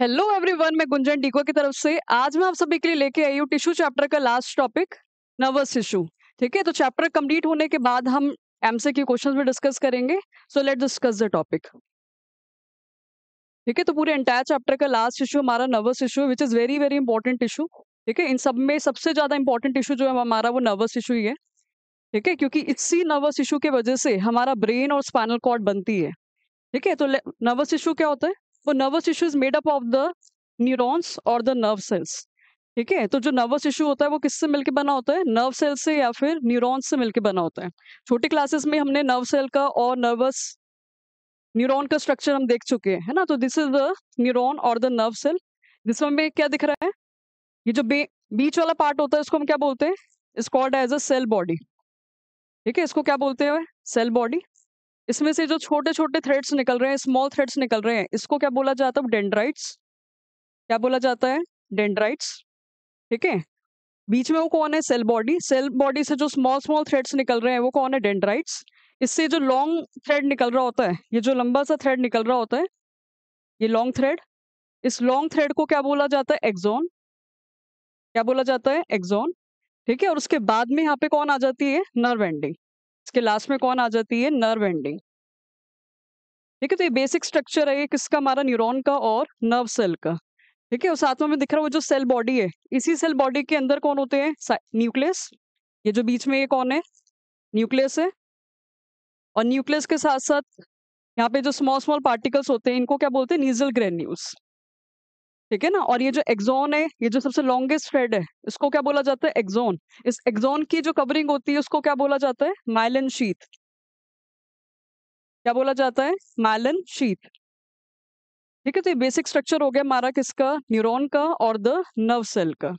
Hello everyone मैं गुंजन डीको की तरफ से आज मैं आप सभी के लिए लेके आई हूँ टिश्यू चैप्टर का लास्ट टॉपिक नर्वस टिश्यू ठीक है तो चैप्टर कंप्लीट होने के बाद हम एम के क्वेश्चन भी डिस्कस करेंगे so let discuss the topic ठीक है तो पूरे एंटायर चैप्टर का लास्ट इशू हमारा nervous issue which is very very important issue ठीक है इन सब में सबसे ज्यादा इंपॉर्टेंट इशू जो है हमारा वो नर्वस इशू ही है ठीक है क्योंकि इसी नर्वस इशू की वजह से हमारा ब्रेन और स्पाइनल कॉर्ड बनती है ठीक है तो नर्वस इशू क्या होता है वो nervous tissue is made up of the neurons और द नर्व सेल्स ठीक है तो जो नर्वस टिश्यू होता है वो किससे मिलके बना होता है नर्व सेल से या फिर न्यूरॉन्स से मिलके बना होता है छोटी क्लासेस में हमने नर्व सेल का और नर्वस न्यूरॉन का स्ट्रक्चर हम देख चुके हैं है ना तो दिस इज द न्यूरॉन और द नर्व सेल जिसमें हमें क्या दिख रहा है ये जो बे, बीच वाला पार्ट होता है इसको हम क्या बोलते हैं is called as a cell body ठीक है इसको क्या बोलते हैं सेल बॉडी इसमें से जो छोटे छोटे थ्रेड्स निकल रहे हैं स्मॉल थ्रेड्स निकल रहे हैं इसको क्या बोला जाता है डेंड्राइट्स क्या बोला जाता है डेंड्राइट्स ठीक है बीच में वो कौन है सेल बॉडी सेल बॉडी से जो स्मॉल स्मॉल थ्रेड्स निकल रहे हैं वो कौन है डेंड्राइट्स इससे जो लॉन्ग थ्रेड निकल रहा होता है ये जो लंबा सा थ्रेड निकल रहा होता है ये लॉन्ग थ्रेड इस लॉन्ग थ्रेड को क्या बोला जाता है एक्जोन क्या बोला जाता है एक्जोन ठीक है और उसके बाद में यहाँ पे कौन आ जाती है नर्व एंडिंग इसके लास्ट में कौन आ जाती है नर्व एंडिंग ठीक है तो ये बेसिक स्ट्रक्चर है ये किसका हमारा न्यूरॉन का और नर्व सेल का ठीक है और साथ में दिख रहा है वो जो सेल बॉडी है इसी सेल बॉडी के अंदर कौन होते हैं न्यूक्लियस ये जो बीच में ये कौन है न्यूक्लियस है और न्यूक्लियस के साथ साथ यहाँ पे जो स्मॉल स्मॉल पार्टिकल्स होते हैं इनको क्या बोलते हैं नीजल ग्रेन्यूज ठीक है ना और ये जो एक्सोन है ये जो सबसे लॉन्गेस्ट थ्रेड है इसको क्या बोला जाता है एक्सोन इस एक्सोन की जो कवरिंग होती है उसको क्या बोला जाता है माइलन शीत क्या बोला जाता है माइलन शीत ठीक है तो ये बेसिक स्ट्रक्चर हो गया हमारा किसका न्यूरोन का और द नर्व सेल का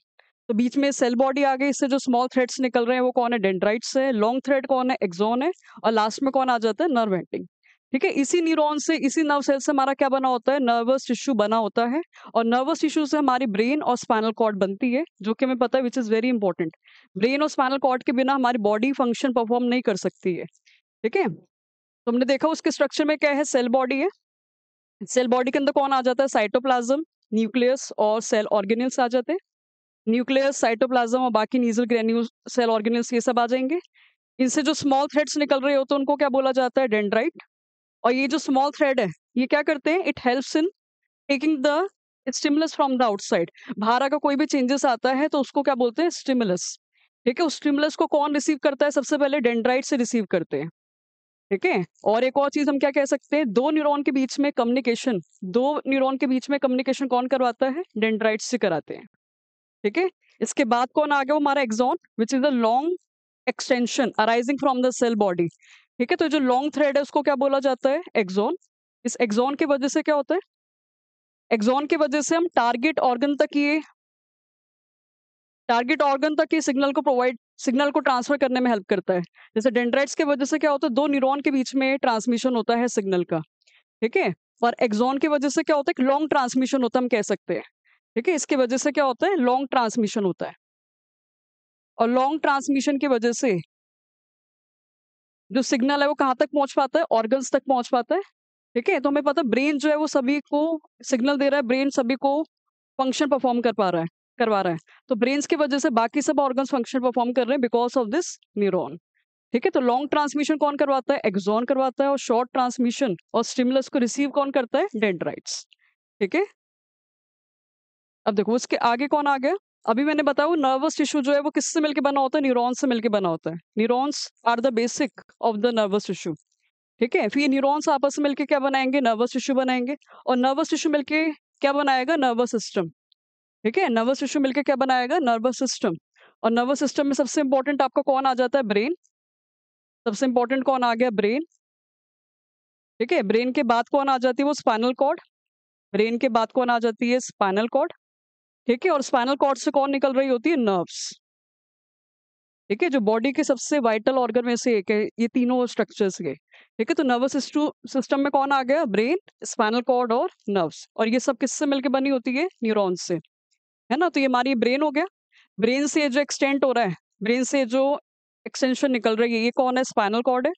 तो बीच में सेल बॉडी आ गई इससे जो स्मॉल थ्रेड्स निकल रहे हैं वो कौन है डेंड्राइट्स है लॉन्ग थ्रेड कौन है एक्सोन है और लास्ट में कौन आ जाता है नर्व एंडिंग ठीक है इसी न्यूरॉन से इसी नर्व सेल से हमारा क्या बना होता है नर्वस टिश्यू बना होता है और नर्वस टिश्यू से हमारी ब्रेन और स्पाइनल कॉर्ड बनती है जो कि हमें पता है which is very important brain और स्पाइनल कॉर्ड के बिना हमारी बॉडी फंक्शन परफॉर्म नहीं कर सकती है ठीक है तो हमने देखा उसके स्ट्रक्चर में क्या है सेल बॉडी है सेल बॉडी के अंदर कौन आ जाता है साइटोप्लाज्म न्यूक्लियस और सेल ऑर्गेनल्स आ जाते हैं न्यूक्लियस साइटोप्लाज्म और बाकी नीजल ग्रेन्यूल सेल ऑर्गेनल्स ये सब आ जाएंगे इनसे जो स्मॉल थ्रेड्स निकल रहे होते हैं उनको क्या बोला जाता है डेंड्राइट और ये जो स्मॉल थ्रेड है ये क्या करते हैं it helps in taking the stimulus from the outside बाहर का कोई भी चेंजेस आता है तो उसको क्या बोलते हैं स्टिमुलस ठीक है उस स्टिमुलस को कौन रिसीव करता है सबसे पहले डेंड्राइट से रिसीव करते हैं ठीक है और एक और चीज हम क्या कह सकते हैं दो न्यूरॉन के बीच में कम्युनिकेशन दो न्यूरॉन के बीच में कम्युनिकेशन कौन करवाता है डेंड्राइट से कराते हैं ठीक है इसके बाद कौन आ गया हमारा axon which is a long extension arising from the cell body ठीक है तो जो लॉन्ग थ्रेड है उसको क्या बोला जाता है एक्सोन इस एक्सोन की वजह से क्या होता है एक्सोन की वजह से हम टारगेट ऑर्गन तक ये टारगेट ऑर्गन तक ये सिग्नल को प्रोवाइड सिग्नल को ट्रांसफर करने में हेल्प करता है जैसे डेंड्राइट्स की वजह से क्या होता है दो न्यूरॉन के बीच में ट्रांसमिशन होता है सिग्नल का ठीक है और एक्सोन की वजह से क्या होता है लॉन्ग ट्रांसमिशन होता है हम कह सकते हैं ठीक है इसकी वजह से क्या होता है लॉन्ग ट्रांसमिशन होता है और लॉन्ग ट्रांसमिशन की वजह से जो सिग्नल है वो कहाँ तक पहुंच पाता है ऑर्गन्स तक पहुंच पाता है ठीक है तो हमें पता है ब्रेन जो है वो सभी को सिग्नल दे रहा है ब्रेन सभी को फंक्शन परफॉर्म कर पा रहा है करवा रहा है तो ब्रेन्स की वजह से बाकी सब ऑर्गन्स फंक्शन परफॉर्म कर रहे हैं बिकॉज ऑफ दिस न्यूरोन ठीक है तो लॉन्ग ट्रांसमिशन कौन करवाता है एक्जोन करवाता है और शॉर्ट ट्रांसमिशन और स्टिमुलस को रिसीव कौन करता है डेंड्राइट्स ठीक है अब देखो उसके आगे कौन आ गया अभी मैंने बताया नर्वस टिश्यू जो है वो किससे मिलके बना होता है न्यूरॉन्स से मिलके बना होता है neurons are the basic of the nervous tissue ठीक है फिर ये न्यूरॉन्स आपस में मिलके क्या बनाएंगे नर्वस टिश्यू बनाएंगे और नर्वस टिश्यू मिलके क्या बनाएगा नर्वस सिस्टम ठीक है नर्वस टिश्यू मिलके क्या बनाएगा नर्वस सिस्टम और नर्वस सिस्टम में सबसे इंपॉर्टेंट आपका कौन आ जाता है ब्रेन सबसे इंपॉर्टेंट कौन आ गया ब्रेन ठीक है ब्रेन के बाद कौन आ जाती है वो स्पाइनल कॉर्ड ब्रेन के बाद कौन आ जाती है स्पाइनल कॉर्ड ठीक है और स्पाइनल कॉर्ड से कौन निकल रही होती है नर्व्स ठीक है जो बॉडी के सबसे वाइटल ऑर्गन में से एक है ये तीनों स्ट्रक्चर्स के ठीक है तो नर्वस सिस्टम में कौन आ गया ब्रेन स्पाइनल कॉर्ड और नर्व्स और ये सब किससे मिलकर बनी होती है न्यूरॉन्स से है ना तो ये हमारी ब्रेन हो गया ब्रेन से जो एक्सटेंट हो रहा है ब्रेन से जो एक्सटेंशन निकल रही है ये कौन है स्पाइनल कॉर्ड है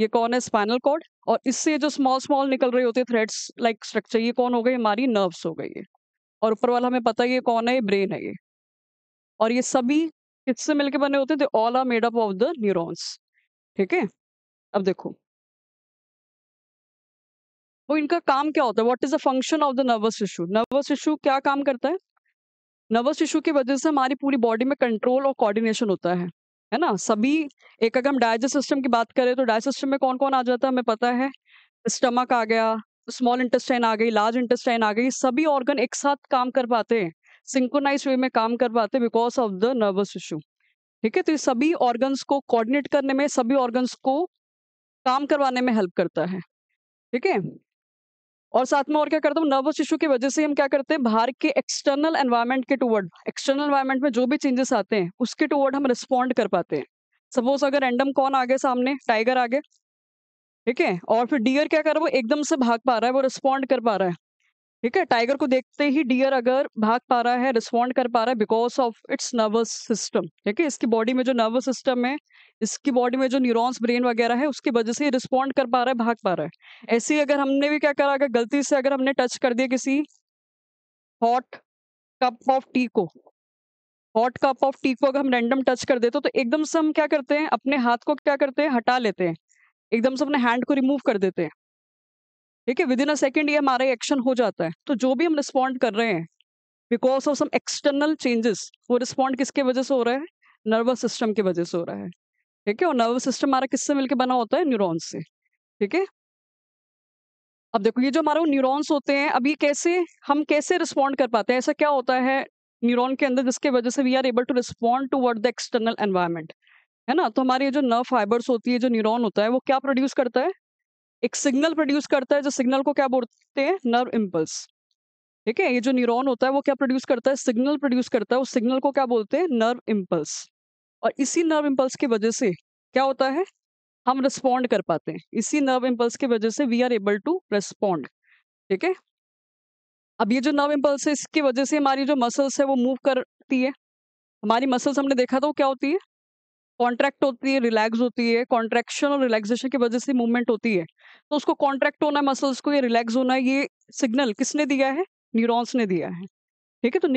ये कौन है स्पाइनल कॉर्ड और इससे जो स्मॉल स्मॉल निकल रही होती है थ्रेड्स लाइक स्ट्रक्चर ये कौन हो गई हमारी नर्व्स हो गई है और ऊपर वाला हमें पता है ये कौन है ये ब्रेन है ये और ये सभी किससे मिलके बने होते थे all are made up of the neurons ठीक है अब देखो वो इनका काम क्या होता है what is the function of the nervous tissue nervous tissue क्या काम करता है नर्वस टिश्यू की वजह से हमारी पूरी बॉडी में कंट्रोल और कोऑर्डिनेशन होता है है ना सभी एक अगर हम डाइजेस्ट सिस्टम की बात करें तो डाइजेस्ट सिस्टम में कौन कौन आ जाता है हमें पता है स्टमक आ गया स्मॉल इंटेस्टाइन आ गई लार्ज इंटेस्टाइन आ गई सभी ऑर्गन एक साथ काम कर पाते हैं सिंकोनाइज वे में काम कर पाते हैं because of the nervous issue ठीक है तो ये सभी ऑर्गन्स को कोऑर्डिनेट करने में सभी ऑर्गन्स को काम करवाने में हेल्प करता है ठीक है और साथ में और क्या करता हूँ नर्वस इश्यू की वजह से हम क्या करते हैं बाहर के एक्सटर्नल एनवायरमेंट के टूवर्ड एक्सटर्नल एनवायरमेंट में जो भी चेंजेस आते हैं उसके टूवर्ड हम रिस्पॉन्ड कर पाते हैं सपोज अगर रैंडम कौन आ गए सामने टाइगर आ गए ठीक है और फिर डियर क्या कर रहा है वो एकदम से भाग पा रहा है वो रिस्पॉन्ड कर पा रहा है ठीक है टाइगर को देखते ही डियर अगर भाग पा रहा है रिस्पॉन्ड कर पा रहा है because of its nervous system ठीक है इसकी बॉडी में जो नर्वस सिस्टम है इसकी बॉडी में जो न्यूरॉन्स ब्रेन वगैरह है उसकी वजह से रिस्पॉन्ड कर पा रहा है भाग पा रहा है ऐसे ही अगर हमने भी क्या करा अगर गलती से अगर हमने टच कर दिया किसी hot cup of T hot हॉट कप ऑफ टी को अगर हम रैंडम टच कर देते तो एकदम से हम क्या करते हैं अपने हाथ को क्या करते हैं हटा लेते हैं एकदम से अपने हैंड को रिमूव कर देते हैं ठीक है विद इन अ सेकेंड ये हमारा एक्शन हो जाता है तो जो भी हम रिस्पॉन्ड कर रहे हैं because of some external changes वो रिस्पॉन्ड किसके वजह से हो रहा है नर्वस सिस्टम की वजह से हो रहा है ठीक है और नर्वस सिस्टम हमारा किससे मिलकर बना होता है न्यूरोन्स से ठीक है अब देखो ये जो हमारे न्यूरॉन्स होते हैं अभी कैसे हम कैसे रिस्पॉन्ड कर पाते हैं ऐसा क्या होता है न्यूरॉन के अंदर जिसके वजह से we are able to respond toward the external environment है ना तो हमारी जो नर्व फाइबर्स होती है जो न्यूरॉन होता है वो क्या प्रोड्यूस करता है एक सिग्नल प्रोड्यूस करता है जो सिग्नल को क्या बोलते हैं नर्व इम्पल्स ठीक है ये जो न्यूरॉन होता है वो क्या प्रोड्यूस करता है सिग्नल प्रोड्यूस करता है उस सिग्नल को क्या बोलते हैं नर्व इम्पल्स और इसी नर्व इम्पल्स की वजह से क्या होता है हम रिस्पॉन्ड कर पाते हैं इसी नर्व इम्पल्स की वजह से we are able to respond ठीक है अब ये जो नर्व इम्पल्स है इसकी वजह से हमारी जो मसल्स है वो मूव करती है हमारी मसल्स हमने देखा तो क्या होती है कॉन्ट्रैक्ट होती है रिलैक्स होती है कॉन्ट्रैक्शन और रिलैक्सेशन की वजह से मूवमेंट होती है तो उसको कॉन्ट्रैक्ट होना है मसल्स को ये रिलैक्स होना ये सिग्नल किसने दिया है न्यूरॉन्स ने दिया है ठीक है तो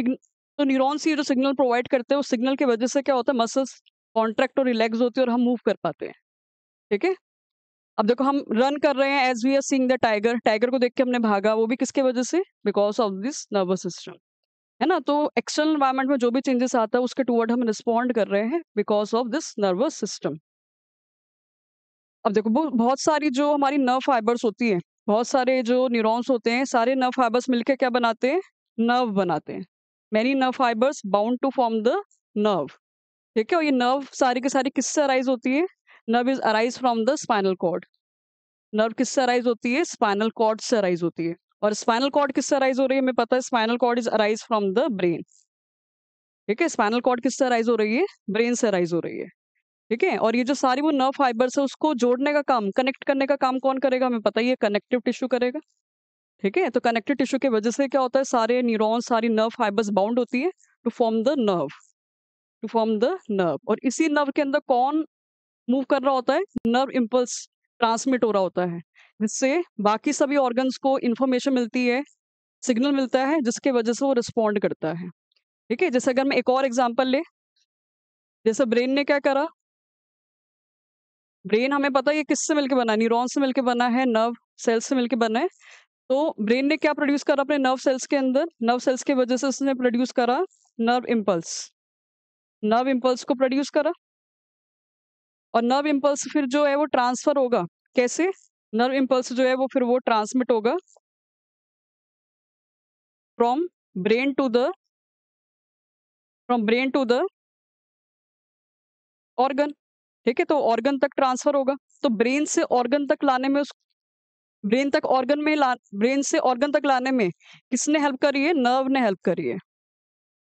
तो न्यूरॉन्स ये जो सिग्नल प्रोवाइड करते हैं उस सिग्नल की वजह से क्या होता है मसल्स कॉन्ट्रैक्ट और रिलैक्स होती है और हम मूव कर पाते हैं ठीक है अब देखो हम रन कर रहे हैं as we are seeing the tiger tiger को देख के हमने भागा वो भी किसके वजह से because of this nervous system है ना तो एक्सटर्नल इन्वायरमेंट में जो भी चेंजेस आता है उसके टूवर्ड हम रिस्पॉन्ड कर रहे हैं because of this nervous system अब देखो बहुत सारी जो हमारी नर्व फाइबर्स होती है बहुत सारे जो न्यूरॉन्स होते हैं सारे नर्व फाइबर्स मिलकर क्या बनाते हैं नर्व बनाते हैं many nerve fibres bound to form the nerve ठीक है और ये नर्व सारी की सारी किससे अराइज होती है nerve is arise from the spinal cord nerve किससे अराइज होती है स्पाइनल कॉर्ड से अराइज होती है और स्पाइनल कॉर्ड किससे अराइज हो रही है हमें पता है spinal cord is arise from the brain ठीक है स्पाइनल कॉर्ड किससे अराइज हो रही है ब्रेन से अराइज हो रही है ठीक है और ये जो सारी वो नर्व फाइबर्स है उसको जोड़ने का काम कनेक्ट करने का काम कौन करेगा हमें पता ही है कनेक्टिव टिश्यू करेगा ठीक है तो कनेक्टिव टिश्यू की वजह से क्या होता है सारे न्यूरॉन्स सारी नर्व फाइबर्स बाउंड होती है to form the nerve to form the nerve और इसी नर्व के अंदर कौन मूव कर रहा होता है नर्व इम्पल्स ट्रांसमिट हो रहा होता है जिससे बाकी सभी ऑर्गन्स को इन्फॉर्मेशन मिलती है सिग्नल मिलता है जिसके वजह से वो रिस्पॉन्ड करता है ठीक है जैसे अगर मैं एक और एग्जाम्पल ले जैसे ब्रेन ने क्या करा ब्रेन हमें पता है किससे मिलकर बना है से मिलकर बना है नर्व सेल्स से मिलकर बना है तो ब्रेन ने क्या प्रोड्यूस करा अपने नर्व सेल्स के अंदर नर्व सेल्स की वजह से उसने प्रोड्यूस करा नर्व इम्पल्स नर्व इम्पल्स को प्रोड्यूस करा और नर्व इम्पल्स फिर जो है वो ट्रांसफर होगा कैसे नर्व इम्पल्स जो है वो फिर वो ट्रांसमिट होगा from brain to the from brain to the organ ठीक है तो ऑर्गन तक ट्रांसफर होगा तो ब्रेन से ऑर्गन तक लाने में उस ब्रेन तक ऑर्गन में ला ब्रेन से ऑर्गन तक लाने में किसने हेल्प करी है नर्व ने हेल्प करी है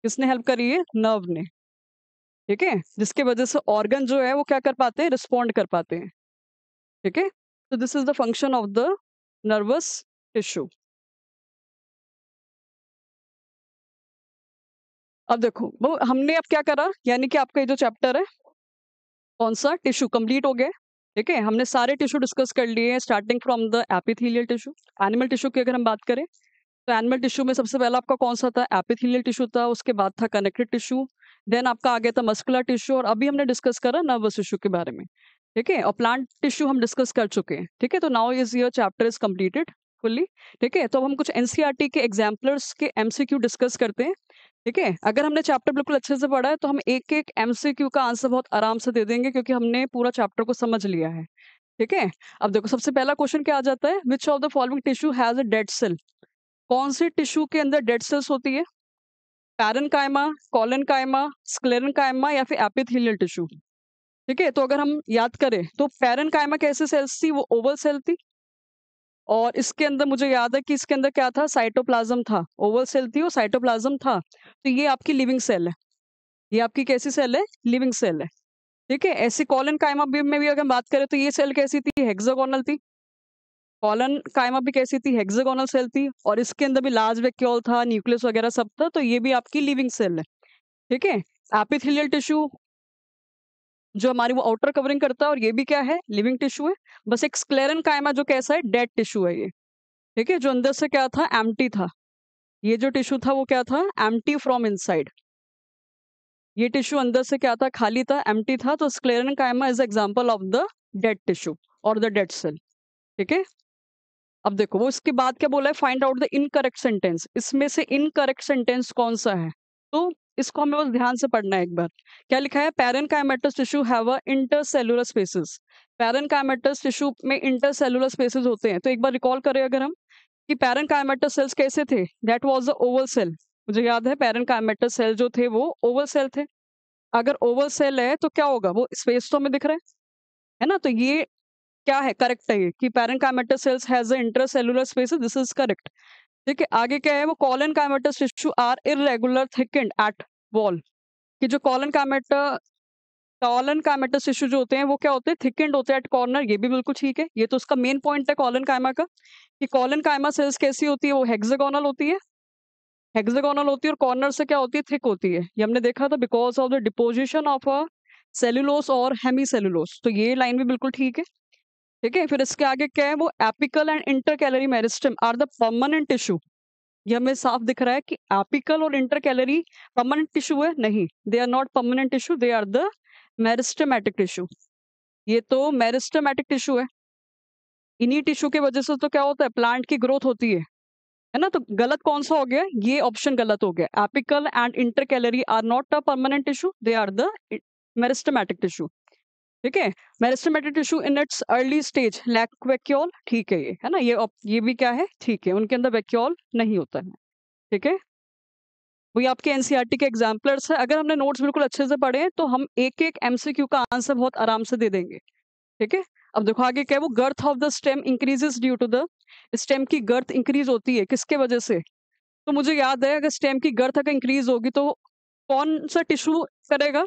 किसने हेल्प करी है नर्व ने ठीक है जिसके वजह से ऑर्गन जो है वो क्या कर पाते हैं रिस्पॉन्ड कर पाते हैं ठीक है So this is the function of the nervous tissue अब देखो वो हमने अब क्या करा यानी कि आपका ये जो चैप्टर है कौन सा टिश्यू कंप्लीट हो गया ठीक है हमने सारे टिश्यू डिस्कस कर लिए starting from the epithelial tissue animal tissue की अगर हम बात करें तो एनिमल टिश्यू में सबसे पहला आपका कौन सा था एपिथीलियल टिश्यू था उसके बाद था कनेक्टेड टिश्यू देन आपका आ गया था मस्कुलर टिश्यू और अभी हमने डिस्कस करा नर्वस टिश्यू के बारे में ठीक है और प्लांट टिश्यू हम डिस्कस कर चुके हैं ठीक है तो now is your chapter is completed fully ठीक है तो अब हम कुछ एनसीईआरटी e के एग्जाम्पलर्स के एमसीक्यू डिस्कस करते हैं ठीक है अगर हमने चैप्टर बिल्कुल अच्छे से पढ़ा है तो हम एक एक एमसीक्यू का आंसर बहुत आराम से दे देंगे क्योंकि हमने पूरा चैप्टर को समझ लिया है ठीक है अब देखो सबसे पहला क्वेश्चन क्या आ जाता है which of the following tissue has a dead cell कौन से टिश्यू के अंदर डेड सेल्स होती है पैरन कायमा कॉलन कायमा स्क्लेरन कायमा या फिर एपिथिलियल टिश्यू ठीक है तो अगर हम याद करें तो फेरन कायमा कैसे सेल्स थी वो ओवल सेल थी और इसके अंदर मुझे याद है कि इसके अंदर क्या था साइटोप्लाज्म था ओवल सेल थी और साइटोप्लाज्म था तो ये आपकी लिविंग सेल है ये आपकी कैसी सेल है लिविंग सेल है ठीक है ऐसी कॉलन कायमा भी में भी अगर हम बात करें तो ये सेल कैसी थी हेक्सागोनल थी कॉलन कायमा भी कैसी थी हेक्सागोनल सेल थी और इसके अंदर भी लार्ज वैक्यूल था न्यूक्लियस वगैरह सब था तो ये भी आपकी लिविंग सेल है ठीक है एपिथिलियल टिश्यू जो हमारी वो आउटर कवरिंग करता है और ये भी क्या है लिविंग टिश्यू है बस एक स्क्लेरन कायमा जो कैसा है डेड टिश्यू है ये ठीक है जो अंदर से क्या था एम था ये जो टिश्यू था वो क्या था एम फ्रॉम इन ये टिश्यू अंदर से क्या था खाली था एम था तो sclerenchyma is example of the dead tissue और द डेड सेल ठीक है अब देखो वो इसके बाद क्या बोला है find out the incorrect sentence इसमें से इनकरेक्ट सेंटेंस कौन सा है तो इसको हमें बस ध्यान से पढ़ना है एक बार क्या लिखा है parenchymatous tissue have a intercellular spaces parenchymatous tissue में इंटरसेलुलर स्पेसिस होते हैं तो एक बार रिकॉल करें अगर हम कि पैरन कायमेटस सेल्स कैसे थे that was the oval cell मुझे याद है पैरन कायमेटस सेल जो थे वो ओवल सेल थे अगर ओवल सेल है तो क्या होगा वो स्पेस तो हमें दिख रहा है है ना तो ये क्या है करेक्ट है ये कि parenchymatous cells has intercellular spaces this is correct ठीक है आगे क्या है वो collenchymatous tissue are irregular thickened at wall कि जो कॉलन कामेट कॉलन कामेटस टिश्यू जो होते हैं वो क्या होते हैं थिकेंड होते हैं एट कॉर्नर ये भी बिल्कुल ठीक है ये तो उसका मेन पॉइंट है कॉलन कायमा का कि कॉलन कायमा सेल्स कैसी होती है वो हेक्सागोनल होती है हेक्सागोनल होती है और कॉर्नर से क्या होती है थिक होती है ये हमने देखा था because of the deposition of a cellulose और हेमी सेलुलोस तो ये लाइन भी बिल्कुल ठीक है ठीक है फिर इसके आगे क्या है वो apical and intercalary meristem are the permanent tissue ये हमें साफ दिख रहा है कि एपिकल और इंटर कैलरी परमानेंट टिश्यू है नहीं they are not permanent tissue they are the meristematic tissue ये तो मेरिस्टमेटिक टिश्यू है इन्हीं टिश्यू के वजह से तो क्या होता है प्लांट की ग्रोथ होती है है ना तो गलत कौन सा हो गया ये ऑप्शन गलत हो गया apical and intercalary are not a permanent tissue they are the meristematic tissue ठीक है meristematic tissue in its early stage lack vacuole ठीक है ये है ना ये ये भी क्या है ठीक है उनके अंदर वैक्यूल नहीं होता है ठीक है वही आपके एनसीईआरटी e के एग्जाम्पलर्स है अगर हमने नोट्स बिल्कुल अच्छे से पढ़े हैं तो हम एक एक एमसीक्यू का आंसर बहुत आराम से दे देंगे ठीक है अब देखो आगे क्या है वो girth of the stem increases due to the stem की गर्थ इंक्रीज होती है किसके वजह से तो मुझे याद है अगर स्टेम की गर्थ अगर इंक्रीज होगी तो कौन सा टिश्यू करेगा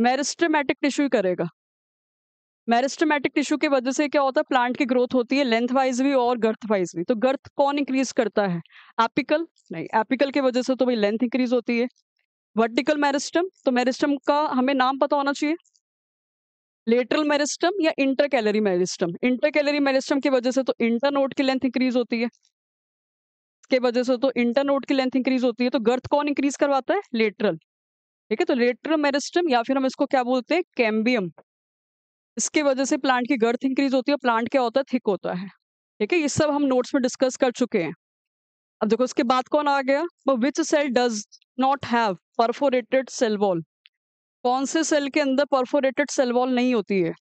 मेरिस्टमेटिक टिश्यू करेगा मेरिस्टमेटिक टिश्यू की वजह से क्या होता है प्लांट की ग्रोथ होती है लेंथ वाइज भी और गर्थ वाइज भी तो गर्थ कौन इंक्रीज करता है एपिकल नहीं एपिकल की वजह से तो भाई लेंथ इंक्रीज होती है वर्टिकल मेरिस्टम तो मेरिस्टम का हमें नाम पता होना चाहिए लेटरल मेरिस्टम या intercalary meristem intercalary meristem की वजह से तो इंटर नोट की लेंथ इंक्रीज होती है के वजह से तो इंटर नोट की लेंथ इंक्रीज होती है तो गर्थ कौन इंक्रीज करवाता है लेटरल ठीक है तो लेटरल मेरिस्टम या फिर हम इसको क्या बोलते हैं कैम्बियम इसके वजह से प्लांट की गर्थ इंक्रीज होती है प्लांट क्या होता है थिक होता है ठीक है ये सब हम नोट्स में डिस्कस कर चुके हैं अब देखो उसके बाद कौन आ गया which cell does not have perforated cell wall कौन से सेल के अंदर परफोरेटेड सेल वॉल नहीं होती है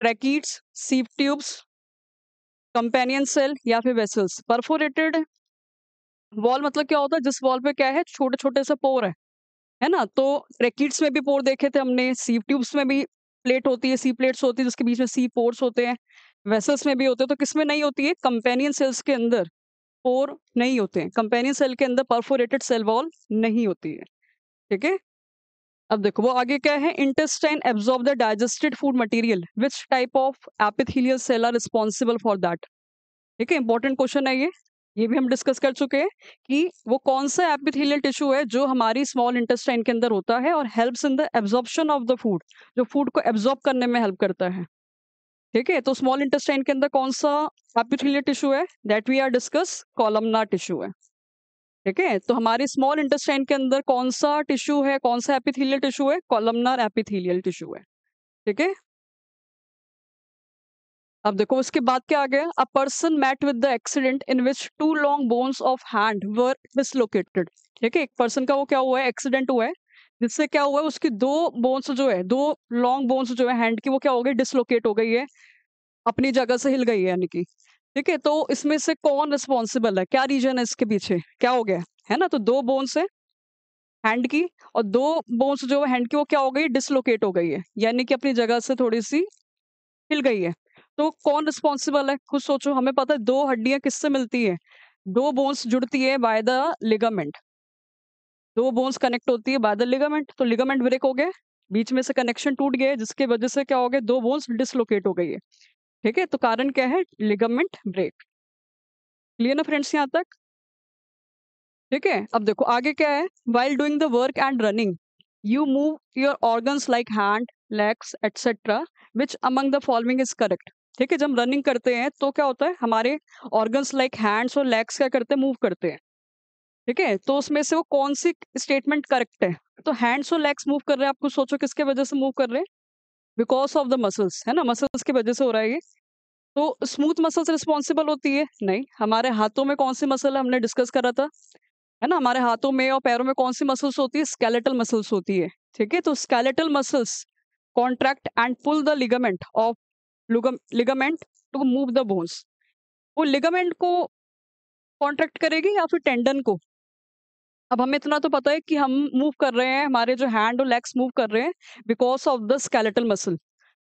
ट्रैकिट्स सीप ट्यूब्स कंपेनियन सेल या फिर वेसल्स परफोरेटेड वॉल मतलब क्या होता है जिस वॉल पे क्या है छोटे-छोटे से पोर है है ना? तो ब्रैकिट्स में भी पोर देखे थे हमने, सी ट्यूब्स में भी प्लेट होती है, सी प्लेट्स होती है जिसके बीच में सी पोर्स होते हैं, वेसल्स में भी होते हैं, तो किसमें नहीं होती है? कंपेनियन सेल्स के अंदर पोर नहीं होते हैं, कंपेनियन सेल के अंदर परफोरेटेड सेल वॉल नहीं होती है, ठीक है? अब देखो वो आगे क्या है intestine absorb the digested food material, which type of epithelial cell are responsible for that? ठीक है, इंपॉर्टेंट क्वेश्चन है ये। ये भी हम डिस्कस कर चुके हैं कि वो कौन सा एपिथेलियल टिश्यू है जो हमारी स्मॉल इंटेस्टाइन के अंदर होता है और helps in the absorption of the food जो फूड को एब्जॉर्ब करने में हेल्प करता है ठीक है तो स्मॉल इंटेस्टाइन के अंदर कौन सा एपिथेलियल टिश्यू है that we are discuss columnar tissue है ठीक है तो हमारे स्मॉल इंटेस्टाइन के अंदर कौन सा टिश्यू है कौन सा एपिथेलियल टिश्यू है कॉलमनार एपिथेलियल टिश्यू है ठीक है अब देखो उसके बाद क्या आ गया a person met with the accident in which two long bones of hand were dislocated ठीक है एक पर्सन का वो क्या हुआ है एक्सीडेंट हुआ है जिससे क्या हुआ है उसकी दो बोन्स जो है दो लॉन्ग बोन्स जो है हैंड की वो क्या हो गई डिसलोकेट हो गई है अपनी जगह से हिल गई है यानी कि ठीक है तो इसमें से कौन रिस्पॉन्सिबल है क्या रीजन है इसके पीछे क्या हो गया है ना तो दो बोन्स है हैंड की और दो बोन्स जो है हैंड की वो क्या हो गई डिसलोकेट हो गई है यानी कि अपनी जगह से थोड़ी सी हिल गई है तो कौन रिस्पॉन्सिबल है खुद सोचो हमें पता है दो हड्डियां किससे मिलती है दो बोन्स जुड़ती है बाय द लिगामेंट दो बोन्स कनेक्ट होती है बाय द लिगामेंट तो लिगामेंट ब्रेक हो गए बीच में से कनेक्शन टूट गया जिसके वजह से क्या हो गया दो बोन्स डिसलोकेट हो गई है ठीक है तो कारण क्या है लिगामेंट ब्रेक क्लियर ना फ्रेंड्स यहाँ तक ठीक है अब देखो आगे क्या है while doing the work and running you move your organ like hand legs etcetera which among the following is correct ठीक है जब रनिंग करते हैं तो क्या होता है हमारे ऑर्गन्स लाइक हैंड्स और लेग्स क्या करते हैं मूव करते हैं ठीक है तो उसमें से वो कौन सी स्टेटमेंट करेक्ट है तो हैंड्स और लेग्स मूव कर रहे हैं आपको सोचो किसके वजह से मूव कर रहे हैं बिकॉज ऑफ द मसल्स है ना मसल्स की वजह से हो रहा है ये तो स्मूथ मसल्स रिस्पॉन्सिबल होती है नहीं हमारे हाथों में कौन सी मसल है हमने डिस्कस करा था है ना हमारे हाथों में और पैरों में कौन सी मसल्स होती है स्केलेटल मसल्स होती है ठीक है तो skeletal muscles contract and pull the ligament of ligament to move the bones वो लिगामेंट को कॉन्ट्रैक्ट करेगी या फिर टेंडन को अब हमें इतना तो पता है कि हम मूव कर रहे हैं हमारे जो हैंड और लेग्स मूव कर रहे हैं because of the skeletal muscle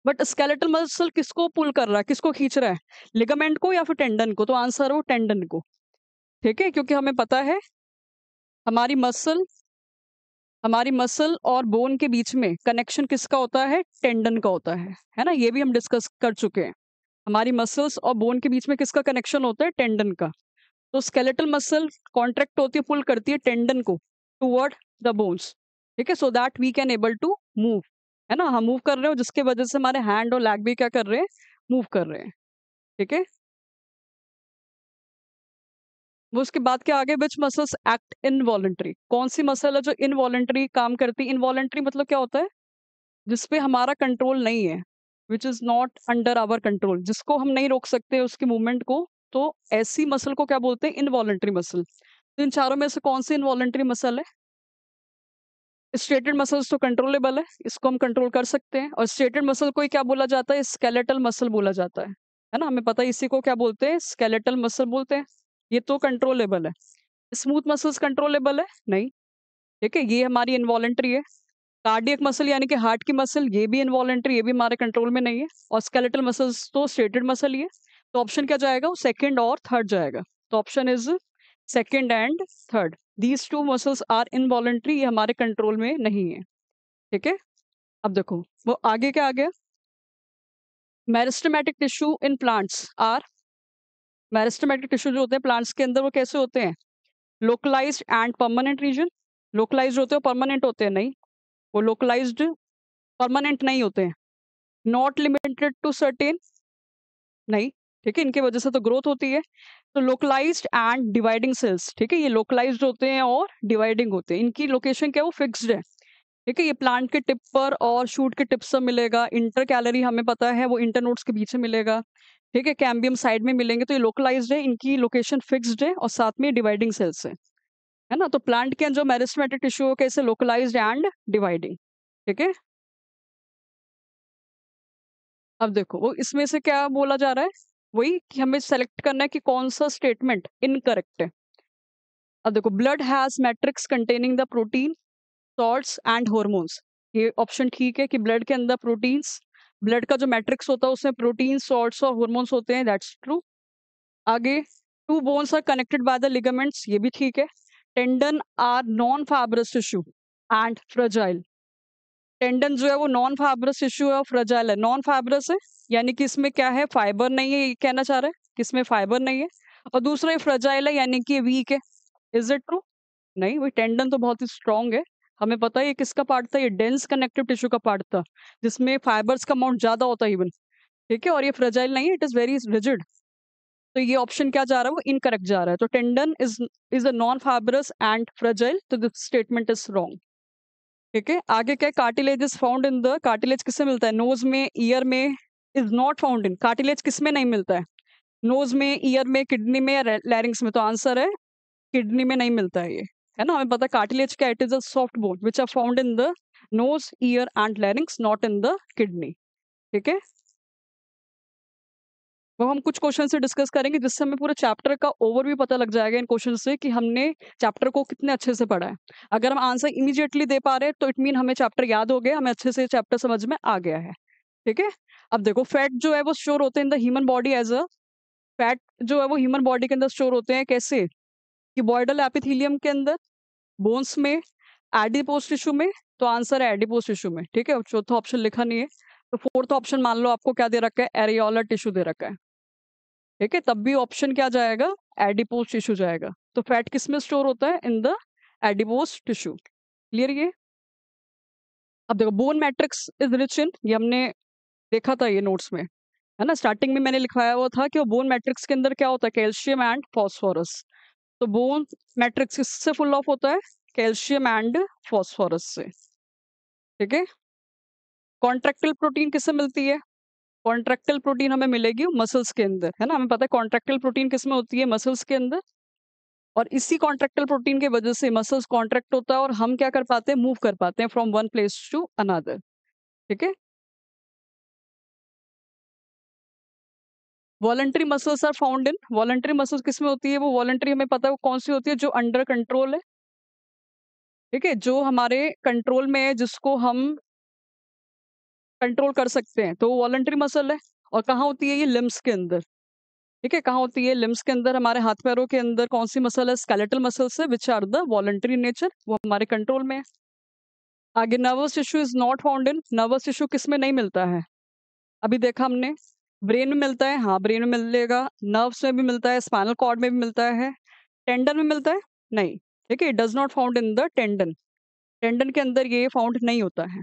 but skeletal muscle किसको पुल कर रहा है किसको खींच रहा है लिगामेंट को या फिर टेंडन को तो आंसर हो टेंडन को ठीक है क्योंकि हमें पता है हमारी मसल हमारी मसल और बोन के बीच में कनेक्शन किसका होता है टेंडन का होता है है ना ये भी हम डिस्कस कर चुके हैं हमारी मसल्स और बोन के बीच में किसका कनेक्शन होता है टेंडन का तो स्केलेटल मसल कॉन्ट्रैक्ट होती है पुल करती है टेंडन को टूवर्ड द बोन्स ठीक है so that we can able to move है ना हम मूव कर रहे हो जिसके वजह से हमारे हैंड और लैग भी क्या कर रहे हैं मूव कर रहे हैं ठीक है वो उसके बाद के आगे विच मसल्स एक्ट इनवॉलेंट्री कौन सी मसल है जो इनवॉलेंट्री काम करती है इनवॉलेंट्री मतलब क्या होता है जिसपे हमारा कंट्रोल नहीं है which is not under our control जिसको हम नहीं रोक सकते उसकी मूवमेंट को तो ऐसी मसल को क्या बोलते हैं इनवॉलेंट्री मसल तो इन चारों में से कौन सी इनवॉलेंट्री मसल है स्टेटेड मसल्स तो कंट्रोलेबल है इसको हम कंट्रोल कर सकते हैं और स्टेटेड मसल को ही क्या बोला जाता है स्केलेटल मसल बोला जाता है है ना हमें पता है इसी को क्या बोलते हैं स्केलेटल मसल बोलते हैं ये तो कंट्रोलेबल है स्मूथ मसल्स कंट्रोलेबल है नहीं ठीक है ये हमारी इनवॉलेंट्री है कार्डियक मसल यानी कि हार्ट की मसल ये भी इनवॉलेंट्री ये भी हमारे कंट्रोल में नहीं है और स्केलेटल मसल्स तो स्टेटेड मसल ही है तो ऑप्शन क्या जाएगा वो सेकेंड और थर्ड जाएगा तो option is second and third these two muscles are involuntary ये हमारे कंट्रोल में नहीं है ठीक है अब देखो वो आगे क्या आ गया meristematic tissue in plants are meristematic tissue जो होते हैं प्लांट्स के अंदर वो कैसे होते हैं localise and permanent region localise होते हैं परमानेंट होते हैं नहीं वो लोकलाइज परमानेंट नहीं होते हैं नॉट लिमिटेड टू सर्टेन नहीं ठीक है इनके वजह से तो ग्रोथ होती है तो लोकलाइज एंड डिवाइडिंग सेल्स ठीक है ये लोकलाइज होते हैं और डिवाइडिंग होते हैं इनकी लोकेशन क्या है वो फिक्स्ड है ठीक है ये प्लांट के टिप पर और शूट के टिप्स से मिलेगा इंटर कैलरी हमें पता है वो इंटर नोट्स के बीच में मिलेगा ठीक है कैम्बियम साइड में मिलेंगे तो ये लोकलाइज्ड है इनकी लोकेशन फिक्स्ड है और साथ में डिवाइडिंग सेल्स है है ना तो प्लांट के जो मेरिस्टमेटिक टिश्यू है कैसे लोकलाइज्ड एंड डिवाइडिंग ठीक है अब देखो वो इसमें से क्या बोला जा रहा है वही कि हमें सेलेक्ट करना है कि कौन सा स्टेटमेंट इनकरेक्ट है अब देखो blood has matrix containing the protein salts and hormones ये ऑप्शन ठीक है कि ब्लड के अंदर प्रोटीन्स ब्लड का जो मैट्रिक्स होता है उसमें प्रोटीन सॉल्ट्स और हॉर्मोन्स होते हैं दैट्स ट्रू आगे two bones are connected by the ligaments ये भी ठीक है tendon are non fibrous tissue and fragile tendon जो है वो नॉन फाइबरस टिश्यू है और फ्रजाइल है नॉन फाइबरस है यानी कि इसमें क्या है फाइबर नहीं है ये कहना चाह रहे हैं कि इसमें फाइबर नहीं है और दूसरा ये फ्रजाइल है यानी कि वीक है इज इट ट्रू नहीं वो टेंडन तो बहुत ही स्ट्रांग है हमें पता है ये किसका पार्ट था ये डेंस कनेक्टिव टिश्यू का पार्ट था जिसमें फाइबर्स का अमाउंट ज़्यादा होता है इवन ठीक है और ये फ्रेजाइल नहीं है इट इज़ वेरी रिजिड तो ये ऑप्शन क्या जा रहा है वो इनकरेक्ट जा रहा है तो tendon is is a non fibrous and fragile तो दिस स्टेटमेंट इज रॉन्ग ठीक है आगे क्या cartilage is found in the cartilage किससे मिलता है नोज में ईयर में is not found in cartilage किस में नहीं मिलता है नोज में ईयर में किडनी में या लैरिंग्स में तो आंसर है किडनी में नहीं मिलता है ये है ना हमें पता है कार्टिलेज क्या it is a soft bone which are found in the nose ear and larynx not in the kidney ठीक है वो हम कुछ क्वेश्चन से डिस्कस करेंगे जिससे हमें पूरे चैप्टर का ओवर भी पता लग जाएगा इन क्वेश्चन से कि हमने चैप्टर को कितने अच्छे से पढ़ा है अगर हम आंसर इमीडिएटली दे पा रहे हैं तो इट मीन हमें चैप्टर याद हो गया हमें अच्छे से चैप्टर समझ में आ गया है ठीक है अब देखो फैट जो है वो स्टोर होते हैं in the human body as a fat जो है वो ह्यूमन बॉडी के अंदर स्टोर होते हैं कैसे यूबॉइडल एपिथीलियम के अंदर बोन्स में एडिपोस्ट टिश्यू में तो आंसर है एडिपोस्ट टिश्यू में ठीक है चौथा ऑप्शन लिखा नहीं है तो फोर्थ ऑप्शन मान लो आपको क्या दे रखा है एरियोलर टिश्यू दे रखा है ठीक है तब भी ऑप्शन क्या जाएगा एडिपोस्ट टिश्यू जाएगा तो फैट किस में स्टोर होता है in the adipose tissue clear ये अब देखो bone matrix is rich in ये हमने देखा था ये नोट्स में है ना स्टार्टिंग में मैंने लिखवाया हुआ था कि वो बोन मैट्रिक्स के अंदर क्या होता है कैल्शियम एंड फॉस्फोरस तो बोन मैट्रिक्स किससे फुल ऑफ होता है कैल्शियम एंड फॉस्फोरस से ठीक है कॉन्ट्रेक्टल प्रोटीन किससे मिलती है कॉन्ट्रेक्टल प्रोटीन हमें मिलेगी मसल्स के अंदर है ना हमें पता है कॉन्ट्रेक्टल प्रोटीन किस में होती है मसल्स के अंदर और इसी कॉन्ट्रेक्टल प्रोटीन की वजह से मसल्स कॉन्ट्रैक्ट होता है और हम क्या कर पाते हैं मूव कर पाते हैं from one place to another ठीक है voluntary muscles are found in voluntary muscles किस में होती है वो वॉलंट्री हमें पता है वो कौन सी होती है जो अंडर कंट्रोल है ठीक है जो हमारे कंट्रोल में है जिसको हम कंट्रोल कर सकते हैं तो वो वॉलंट्री मसल है और कहाँ होती है ये लिम्स के अंदर ठीक है कहाँ होती है लिम्स के अंदर हमारे हाथ पैरों के अंदर कौन सी मसल है स्केलेटल मसल्स है which are the voluntary nature वो हमारे कंट्रोल में है आगे nervous tissue is not found in nervous tissue किस में नहीं मिलता है अभी देखा हमने ब्रेन में मिलता है हाँ ब्रेन में मिलेगा नर्व्स में भी मिलता है स्पाइनल कॉर्ड में भी मिलता है टेंडन में मिलता है नहीं ठीक है it does not found in the tendon tendon के अंदर ये फाउंड नहीं होता है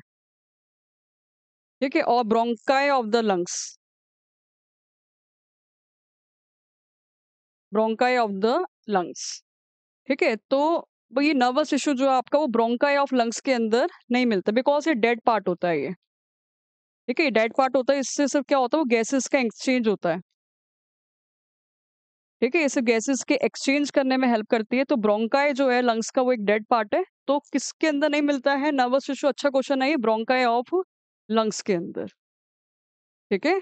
ठीक है और bronchi of the lungs bronchi of the lungs ठीक है तो ये नर्वस टिश्यू जो है आपका वो ब्रोंकाय ऑफ लंग्स के अंदर नहीं मिलता बिकॉज ये डेड पार्ट होता है ये ठीक है डेड पार्ट होता है इससे सिर्फ क्या होता है वो गैसेस का एक्सचेंज होता है ठीक है ये सिर्फ गैसेस के एक्सचेंज करने में हेल्प करती है तो ब्रोंकाय जो है लंग्स का वो एक डेड पार्ट है तो किसके अंदर नहीं मिलता है नर्वस टिश्यू अच्छा क्वेश्चन है ब्रोंकाय ऑफ लंग्स के अंदर ठीक है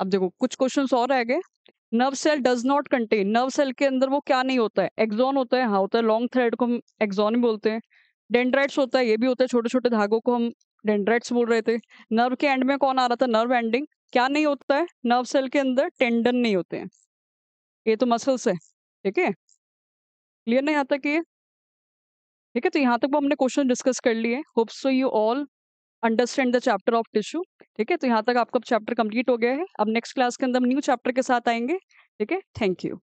अब देखो कुछ क्वेश्चन और रह गए nerve cell does not contain nerve cell के अंदर वो क्या नहीं होता है एक्जॉन होता है हाँ होता है लॉन्ग थ्रेड को हम एक्जोन बोलते हैं डेंड्राइट्स होता है ये भी होता है छोटे छोटे धागों को हम डेंड्राइट्स बोल रहे थे नर्व के एंड में कौन आ रहा था नर्व एंडिंग क्या नहीं होता है नर्व सेल के अंदर टेंडन नहीं होते हैं ये तो मसल्स है ठीक है क्लियर नहीं आता कि ठीक है तो यहाँ तक वो हमने क्वेश्चन डिस्कस कर लिए hope so you all understand the chapter of tissue ठीक है तो यहाँ तक आपका चैप्टर कंप्लीट हो गया है अब नेक्स्ट क्लास के अंदर हम न्यू चैप्टर के साथ आएंगे ठीक है थैंक यू